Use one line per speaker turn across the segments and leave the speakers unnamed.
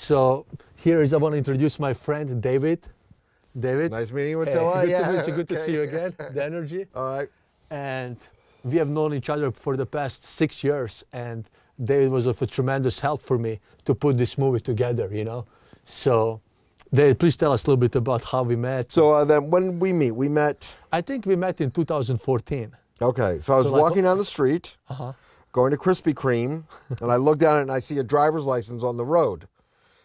So here is, I want to introduce my friend David. David. Nice meeting you, Hey, good yeah. to meet you. Good okay. to see you again. The energy. All right. And we have known each other for the past six years, and David was of a tremendous help for me to put this movie together, you know? So, David, please tell us a little bit about how we met. So, uh, then when we meet, we met? I think we met in 2014. Okay, so I was so walking
like, down the street, uh -huh. going to Krispy Kreme, and I look down and I see a driver's license
on the road.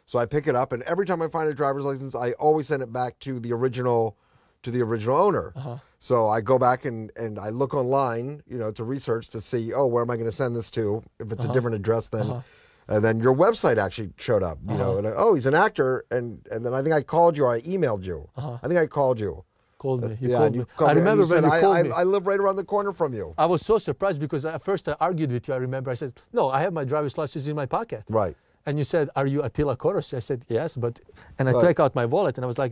So I pick it up, and every time I find a driver's license, I always send it back to the original, to the original owner. Uh-huh. So I go back and and I look online, you know, to research to see, oh, where am I going to send this to? If it's uh-huh. a different address than. Uh-huh. And then your website actually showed up, you know. Uh-huh. And I, oh, he's an actor, and and then I think I called you, or I emailed you. Uh-huh. I think I called you. Called me. Uh, you yeah, called You called I remember when said, you called I, me. I, I live right around the corner from you.
I was so surprised because at first I argued with you. I remember I said, "No, I have my driver's license in my pocket." Right. And you said, Are you Attila Koros? I said, Yes, but. And I right. take out my wallet and I was like,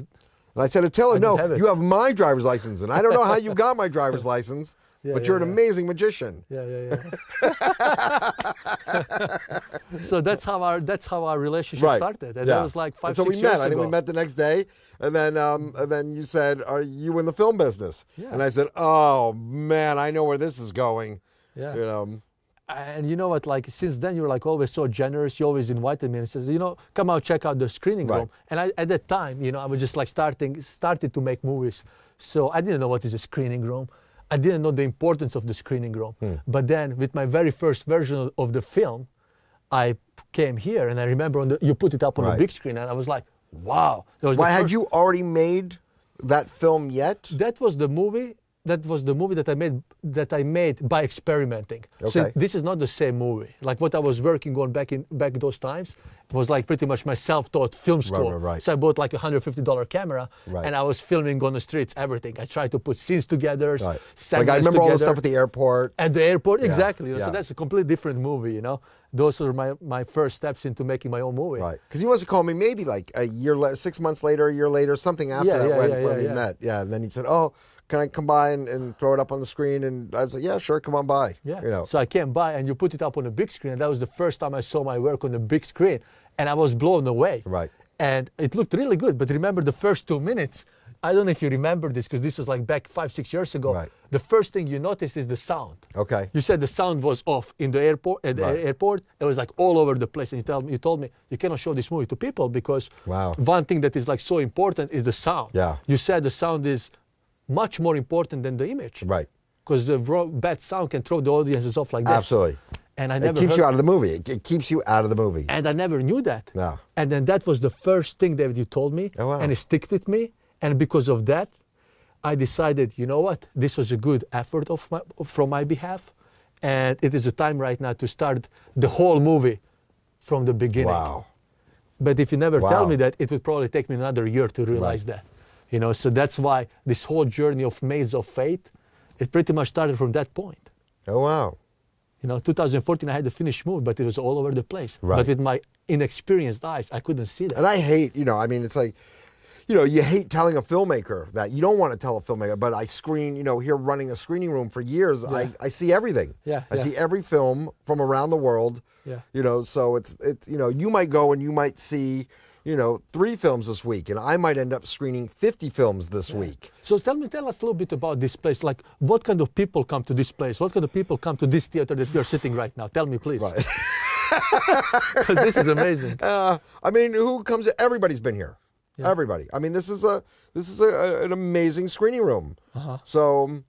and I said, Attila, I no, have you have my driver's license. And I don't know how you got my driver's
license, yeah, but yeah, you're an yeah. amazing magician.
Yeah, yeah, yeah.
so that's how our that's how our relationship right. started. And yeah. that was like five, and so we met. I think we met
the next day. And then um, and then you said, Are you
in the film business? Yeah. And I said, Oh man,
I know where this is going. Yeah. You know.
And you know what? Like since then, you were like always so generous. You always invited me and says, you know, come out check out the screening right. room. And I, at that time, you know, I was just like starting started to make movies, so I didn't know what is a screening room. I didn't know the importance of the screening room. Hmm. But then, with my very first version of the film, I came here and I remember on the, you put it up on right. the big screen and I was like, wow. Why had you already made that film yet? That was the movie that was the movie that I made that I made by experimenting. Okay. So this is not the same movie. Like what I was working on back in back those times was like pretty much my self-taught film score. Right, right, right. So I bought like a hundred fifty dollar camera and I was filming on the streets everything. I tried to put scenes together. Right. Like I remember together. all the stuff at the
airport. At the airport, yeah. exactly. Yeah. So that's
a completely different movie, you know. Those are my, my first steps into making my own movie. Right. Because
he was to call me maybe like a year, six months later, a year later, something after yeah, that when, when we met. Yeah. And then he said, "Oh." can I come by and, and throw it up on the screen? And I said, yeah, sure, come on by. Yeah. You know.
So I came by and you put it up on the big screen. And that was the first time I saw my work on the big screen. And I was blown away. Right. And it looked really good. But remember the first two minutes, I don't know if you remember this because this was like back five, six years ago. Right. The first thing you noticed is the sound. Okay. You said the sound was off in the airport. At the right. airport, it was like all over the place. And you told me, you told me, you cannot show this movie to people because wow. one thing that is like so important is the sound. Yeah. You said the sound is much more important than the image. Right. Because the bad sound can throw the audiences off like that. Absolutely. And I never. It keeps you out of
the movie. It, keeps you out of the movie.
And I never knew that. No. And then that was the first thing that you told me, oh, wow. and it stuck with me. And because of that, I decided, you know what, this was a good effort of my, from my behalf, and it is the time right now to start the whole movie from the beginning. Wow. But if you never wow. tell me that, it would probably take me another year to realize right. that. You know, so that's why this whole journey of Maze of Faith, it pretty much started from that point. Oh, wow. You know, 2014, I had the finished move, but it was all over the place. Right. But with my inexperienced eyes, I couldn't see that. And I hate, you know, I mean, it's like, you know, you hate telling a filmmaker that. You don't want to
tell a filmmaker, but I screen, you know, here running a screening room for years, yeah. I, I see everything. Yeah. I yeah. see every film from around the world. Yeah. You know, so it's, it's, you know, you might go and you might see,
you know, three films this week, and I might end up screening 50 films this yeah. week. So tell me, tell us a little bit about this place. Like, what kind of people come to this place? What kind of people come to this theater that you're sitting right now? Tell me, please. Right.
this is amazing. Uh, I mean, who comes? Everybody's been here. Yeah. Everybody. I mean, this is a this is a, an amazing screening room. Uh -huh. So, um,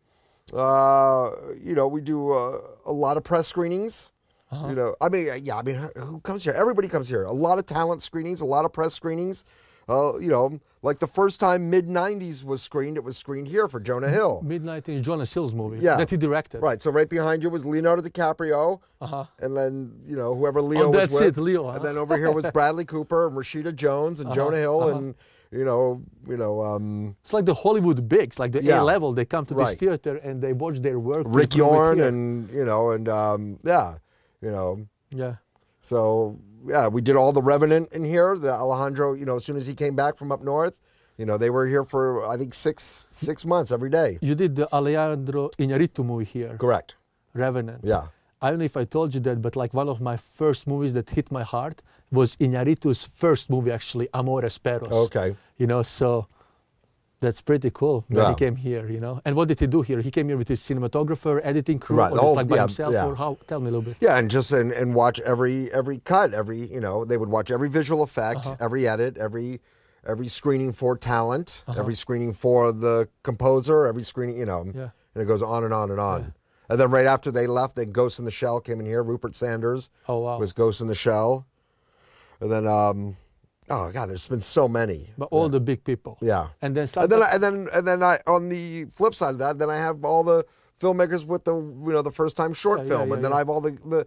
uh, you know, we do uh, a lot of press screenings. Uh-huh. You know, I mean, uh, yeah, I mean, who comes here? Everybody comes here. A lot of talent screenings, a lot of press screenings. Uh, you know, like the first time mid '90s was screened, it was screened here for Jonah Hill.
Mid '90s, Jonah Hill's movie yeah. that he directed. Right.
So right behind you was Leonardo DiCaprio, uh-huh. and then you know whoever Leo oh, was with. It, Leo. Huh? And then over here was Bradley Cooper and Rashida Jones and uh-huh. Jonah Hill uh-huh. and you know, you know. Um, it's like the Hollywood bigs, like the yeah. A level. They come to right. this
theater and they watch their work. Rick Yorn and
you know, and um, yeah you know. Yeah. So yeah, we did all the Revenant in here. The Alejandro, you know, as soon as he came back from up north, you know, they were here for I think six six
months every day. You did the Alejandro Iñárritu movie here. Correct. Revenant. Yeah. I don't know if I told you that, but like one of my first movies that hit my heart was Iñárritu's first movie, actually, Amores Perros. Okay. You know, so that's pretty cool. Yeah. he came here, you know. And what did he do here? He came here with his cinematographer, editing crew, right. or oh, like by yeah, himself, yeah. or how? Tell me a little bit. Yeah, and just and, and watch
every every cut, every you know, they would watch every visual effect, uh -huh. every edit, every every screening for talent, uh -huh. every screening for the composer, every screening, you know. Yeah. And it goes on and on and on. And then right after they left, then Ghost in the Shell came in here. Rupert Sanders oh, wow. was Ghost in the Shell, and then. um Oh God, there's been so many. But all yeah. the big people. Yeah.
And then and then I, and
then and then I on the flip side of that, then I have all the filmmakers with the you know the first time short yeah, film, yeah, and then I have all the the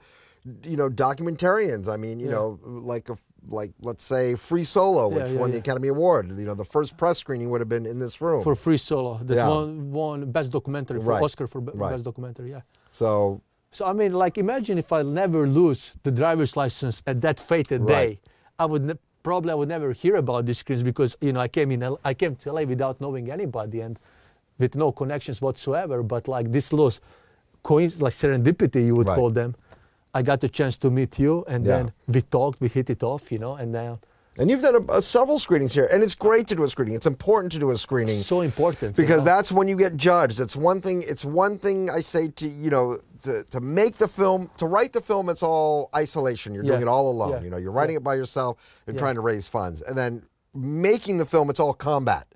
you know documentarians. I mean, you know, like a, like let's say Free Solo, which won the Academy Award. You know, the first press screening would have been in this room for Free Solo. That won,
won best documentary for right. Oscar for right. best documentary. Yeah. So. So I mean, like, imagine if I never lose the driver's license at that fated right. day. I would probably I would never hear about these screens because you know I came in I came to LA without knowing anybody and with no connections whatsoever. But like this loss, coins like serendipity you would right. call them. I got a chance to meet you, and yeah. then we talked, we hit it off, you know, and then
and you've done a, a several screenings here, and it's great to do a screening. It's important to do a
screening. So important because you know?
that's when you get judged. It's one thing. It's one thing I say to you know to, to make the film, to write the film. It's all isolation. You're yeah. doing it all alone. Yeah. You know, you're writing yeah. it by yourself and trying to raise funds, and then making the film. It's all combat.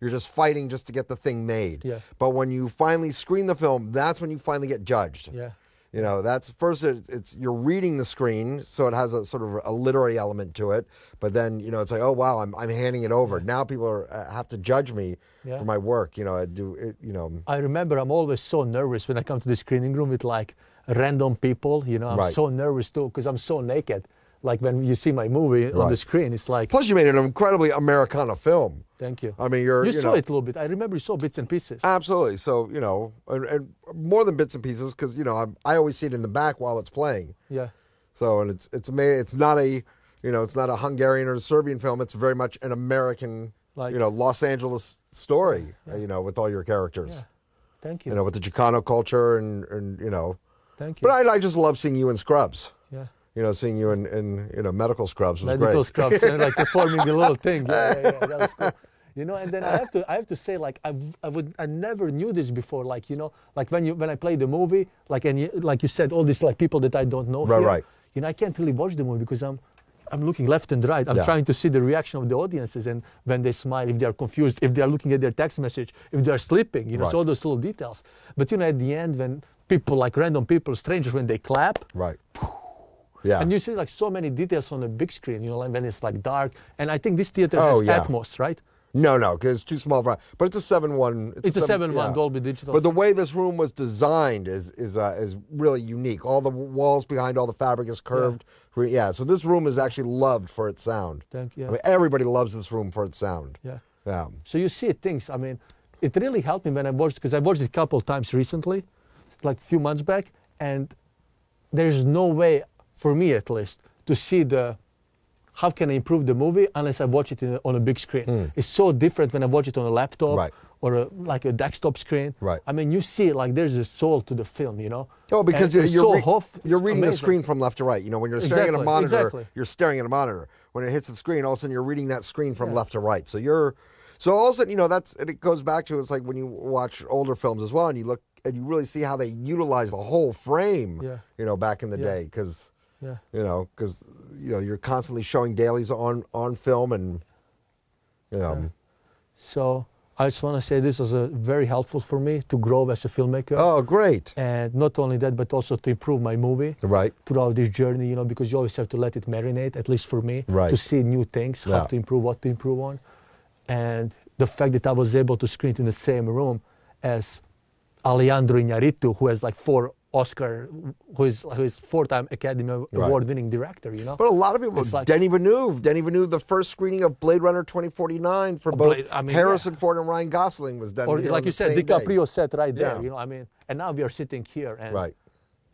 You're just fighting just to get the thing made. Yeah. But when you finally screen the film, that's when you finally get judged. Yeah. You know, that's first it, it's you're reading the screen, so it has a sort of a literary element to it. But then you know it's like, oh wow, I'm, I'm handing it over. Yeah. Now people are, uh, have to judge me yeah. for my work. You know, I do. It, you know,
I remember I'm always so nervous when I come to the screening room with like random people. You know, I'm right. so nervous too because I'm so naked. Like when you see my movie right. on the screen, it's like. Plus, you made an
incredibly Americana film. Thank you. I mean, you're. You, you saw know, it
a little bit. I remember you saw bits and
pieces. Absolutely. So you know, and, and more than bits and pieces because you know I'm, i always see it in the back while it's playing. Yeah. So and it's it's It's not a you know it's not a Hungarian or a Serbian film. It's very much an American like, you know Los Angeles story. Yeah, You know with all your characters. Yeah. Thank you. You know with the Chicano culture and and you know. Thank you. But I, I just love seeing you in scrubs. Yeah. You know, seeing you in, in you know medical scrubs was medical great. Medical scrubs, and like performing the little thing. Yeah,
yeah, yeah. That was cool you know and then i have to i have to say like i i would i never knew this before like you know like when you when i play the movie like and you, like you said all these like people that i don't know right here, right you know i can't really watch the movie because i'm I'm looking left and right. I'm yeah. trying to see the reaction of the audiences and when they smile, if they are confused, if they are looking at their text message, if they are sleeping, you know, right. so all those little details. But you know, at the end, when people, like random people, strangers, when they clap, right, phew, yeah. And you see like so many details on the big screen, you know, like when it's like dark. And I think this theater oh, has yeah. Atmos,
right? No, no, because it's too small for. But it's a seven-one. It's, it's, a seven-one yeah. Dolby Digital. But the way this room was designed is is uh, is really unique. All the walls behind all the fabric is curved. Yeah. yeah. So this room is actually loved for its sound. Thank you. Yeah. I mean, everybody loves this room for its sound. Yeah. Yeah.
So you see things. I mean, it really helped me when I watched because I watched it a couple times recently, like a few months back, and there's no way for me at least to see the how can I improve the movie unless I watch it on a big screen? Mm. It's so different when I watch it on a laptop right. or a, like a desktop screen. Right. I mean, you see, like there's a soul to the film, you know. Oh, because you're, re you're reading amazing. the screen
from left to right. You know, when you're staring exactly. at a monitor, exactly. you're staring at a monitor. When it hits the screen, all of a sudden you're reading that screen from yeah. left to right. So you're so all of a sudden, you know, that's it goes back to it's like when you watch older films as well, and you look and you really see how they utilize the whole frame. Yeah. You know, back in the yeah. day, because. Yeah. You know, because you know you're constantly showing dailies on on
film, and you know. Yeah. So I just want to say this was a, uh, very helpful for me to grow as a filmmaker. Oh, great! And not only that, but also to improve my movie. Right. Throughout this journey, you know, because you always have to let it marinate. At least for me, right. To see new things, yeah. how to improve, what to improve on, and the fact that I was able to screen it in the same room as Alejandro Iñárritu, who has like four Oscar, who is who is four-time Academy Award-winning director, you know. But a lot of people, like, Denny Villeneuve, Denny Villeneuve, the
first screening of Blade Runner 2049 for oh, both Blade, I mean, Harrison yeah. Ford and Ryan Gosling was done. Or like you said, DiCaprio day. sat right there, yeah. you know. I
mean, and now we are sitting here, and right.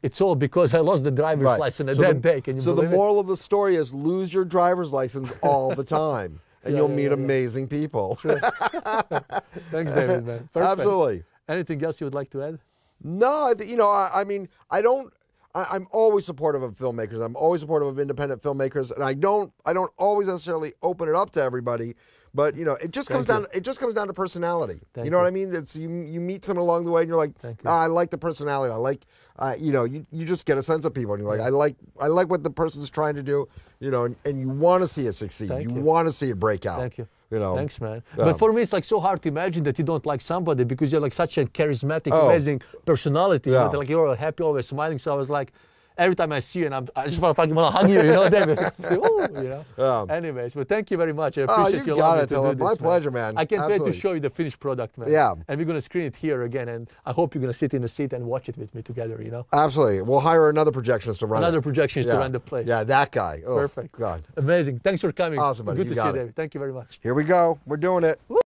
it's all because I lost the driver's right. license so that day. Can you so the moral
it? of the story is: lose your driver's license all the time, and yeah, you'll meet amazing people. Thanks, David. Man. Absolutely. Anything else you would like to add? No, you know, I, I mean, I don't. I, am always supportive of filmmakers. I'm always supportive of independent filmmakers, and I don't. I don't always necessarily open it up to everybody. But you know, it just Thank comes you. down. It just comes down to personality. Thank you know you. what I mean? It's you. You meet someone along the way, and you're like, ah, I like the personality. I like. Uh, you know, you, you just get a sense of people, and you're like, I like. I like what the person's trying to do. You know, and, and you want to see it succeed. you want to see it break out. Thank you
you know. Thanks, man. But um, for me, it's like so hard to imagine that you don't like somebody because you're like such a charismatic, oh. amazing personality. Yeah. You know, like you're happy, always smiling. So I was like, every time I see you, and I'm, I just want to fucking want to hug you, you know, David. you know. Um, Anyways, well, thank you very much. I oh, appreciate oh, you got it, to do this, My pleasure, man. I can't Absolutely. wait to show you the finished product, man. Yeah. And we're gonna screen it here again, and I hope you're gonna sit in the seat and watch it with me together. You know.
Absolutely. We'll hire another projectionist to run. Another it. projectionist yeah. to run the place. Yeah,
that guy. Oh, Perfect. God. Amazing. Thanks for coming. Awesome, buddy. Good you to see it. you, David. Thank you very much.
Here we go. We're doing it. Woo.